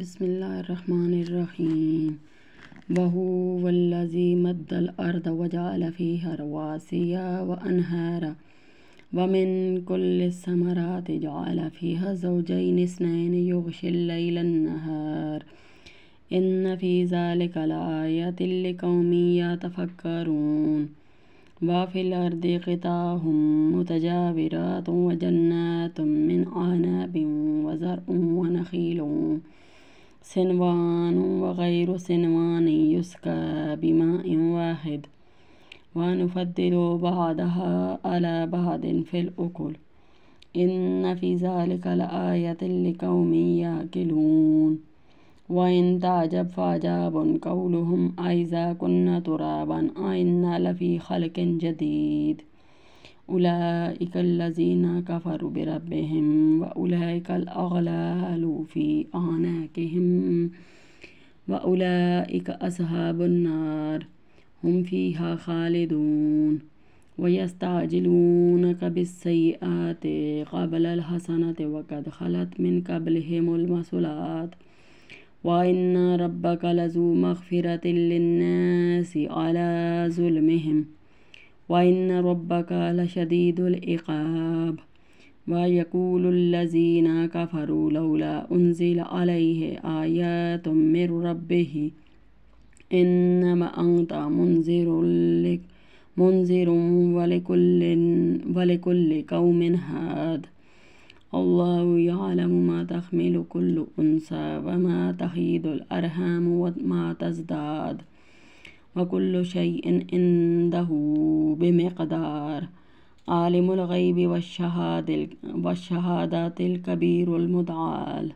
بسم الله الرحمن الرحيم وهو الذي مد الأرض وجعل فيها رواسي وأنهارا ومن كل الثمرات جعل فيها زوجين اثنين يغشي الليل النهار إن في ذلك لآيات لقوم يتفكرون وفي الأرض قطع متجاورات وجنات من أعناب وزرع ونخيل سنوان وغير سنوان يسكى بماء واحد ونفضل بعضها على بعض في الأكل إن في ذلك لآية لقوم يأكلون وإن تعجب فعجاب قولهم أئذا كنا ترابا أئنا لفي خلق جديد أولئك الذين كفروا بربهم وأولئك الأغلال في أعناقهم وأولئك أصحاب النار هم فيها خالدون ويستعجلونك بالسيئات قبل الحسنة وقد خلت من قبلهم المسلات وإن ربك لذو مغفرة للناس على ظلمهم وإن ربك لشديد العقاب ويقول الذين كفروا لولا أنزل عليه آيات من ربه إنما أنت منذر لك منذر ولكل, ولكل قوم هاد الله يعلم ما تحمل كل أنثى وما تحيد الأرحام وما تزداد وكل شيء عنده بمقدار عالم الغيب والشهادة والشهادات الكبير المدعال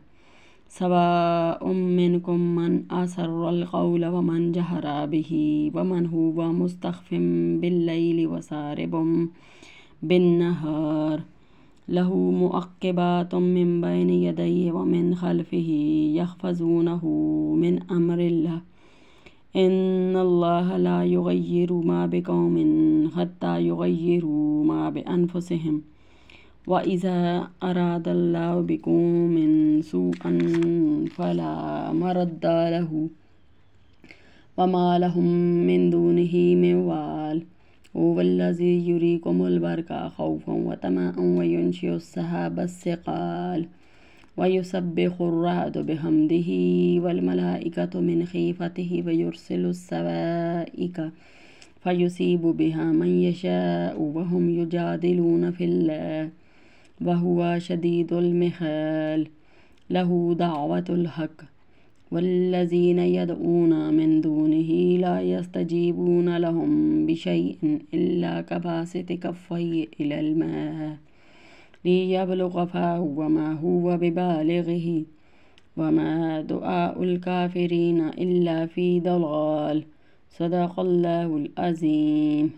سواء منكم من أسر القول ومن جهر به ومن هو مستخف بالليل وسارب بالنهار له مؤقبات من بين يديه ومن خلفه يحفظونه من أمر الله إن الله لا يغير ما بقوم حتى يغيروا ما بأنفسهم وإذا أراد الله بقوم سوءا فلا مرد له وما لهم من دونه من وال هو الذي يريكم البركة خوفا وطمعا وينشئ السحاب الثقال ويسبح الرعد بحمده والملائكة من خيفته ويرسل السبائك فيصيب بها من يشاء وهم يجادلون في الله وهو شديد المحال له دعوة الحق والذين يدعون من دونه لا يستجيبون لهم بشيء إلا كباسط كفيه إلى الماء ليبلغ فاه وما هو ببالغه وما دعاء الكافرين إلا في ضلال صدق الله العظيم